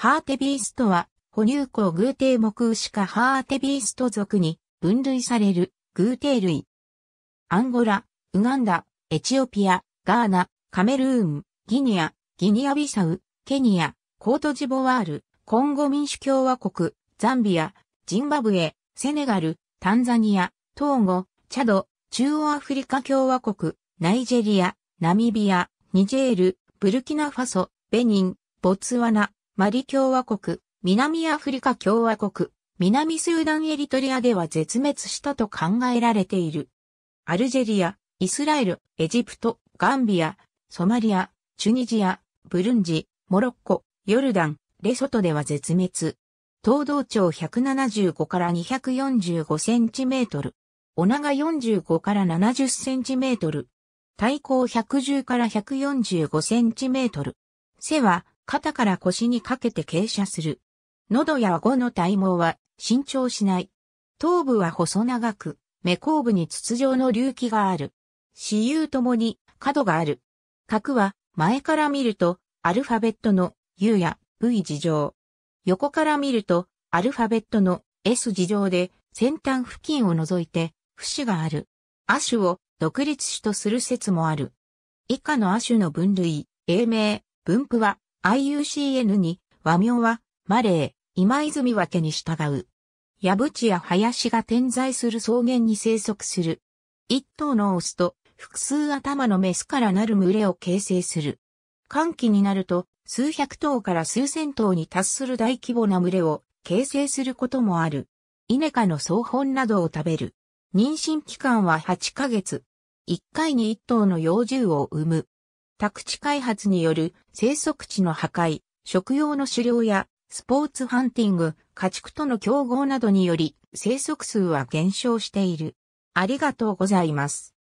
ハーテビーストは、哺乳綱偶蹄目牛科ハーテビースト属に分類される偶蹄類。アンゴラ、ウガンダ、エチオピア、ガーナ、カメルーン、ギニア、ギニアビサウ、ケニア、コートジボワール、コンゴ民主共和国、ザンビア、ジンバブエ、セネガル、タンザニア、トーゴ、チャド、中央アフリカ共和国、ナイジェリア、ナミビア、ニジェール、ブルキナファソ、ベニン、ボツワナ、マリ共和国、南アフリカ共和国、南スーダンエリトリアでは絶滅したと考えられている。アルジェリア、イスラエル、エジプト、ガンビア、ソマリア、チュニジア、ブルンジ、モロッコ、ヨルダン、レソトでは絶滅。東道長175から245センチメートル。お長45から70センチメートル。体高110から145センチメートル。背は肩から腰にかけて傾斜する。喉や顎の体毛は伸長しない。頭部は細長く、目後部に筒状の隆起がある。死有ともに角がある。角は前から見るとアルファベットの U や V 字乗。横から見るとアルファベットの S 字乗で先端付近を除いて節がある。亜種を独立種とする説もある。以下の亜種の分類、英名、分布は IUCN に和名はマレー、今泉分けに従う。矢淵や林が点在する草原に生息する。一頭のオスと複数頭のメスからなる群れを形成する。寒気になると数百頭から数千頭に達する大規模な群れを形成することもある。イネ科の草本などを食べる。妊娠期間は8ヶ月。1回に1頭の幼獣を産む。宅地開発による生息地の破壊、食用の狩猟やスポーツハンティング、家畜との競合などにより生息数は減少している。ありがとうございます。